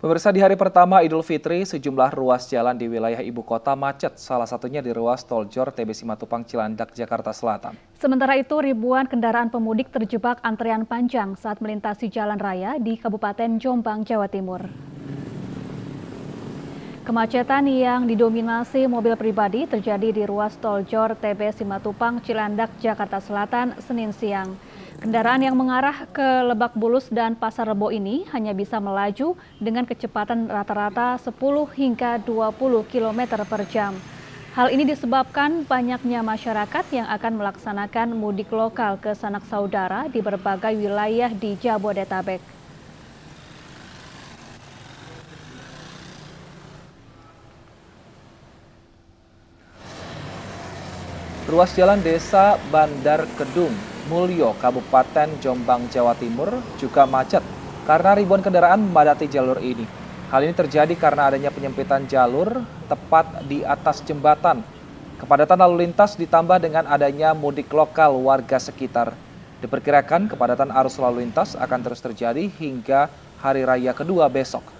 Pemirsa di hari pertama Idul Fitri, sejumlah ruas jalan di wilayah ibu kota macet, salah satunya di ruas Tol Jor TB Simatupang Cilandak, Jakarta Selatan. Sementara itu, ribuan kendaraan pemudik terjebak antrean panjang saat melintasi jalan raya di Kabupaten Jombang, Jawa Timur. Kemacetan yang didominasi mobil pribadi terjadi di ruas tol Jor TB Simatupang, Cilandak, Jakarta Selatan, Senin siang. Kendaraan yang mengarah ke Lebak Bulus dan Pasar Rebo ini hanya bisa melaju dengan kecepatan rata-rata 10 hingga 20 km per jam. Hal ini disebabkan banyaknya masyarakat yang akan melaksanakan mudik lokal ke sanak saudara di berbagai wilayah di Jabodetabek. Ruas jalan desa Bandar Kedung, Mulyo, Kabupaten Jombang, Jawa Timur juga macet karena ribuan kendaraan memadati jalur ini. Hal ini terjadi karena adanya penyempitan jalur tepat di atas jembatan. Kepadatan lalu lintas ditambah dengan adanya mudik lokal warga sekitar. Diperkirakan kepadatan arus lalu lintas akan terus terjadi hingga hari raya kedua besok.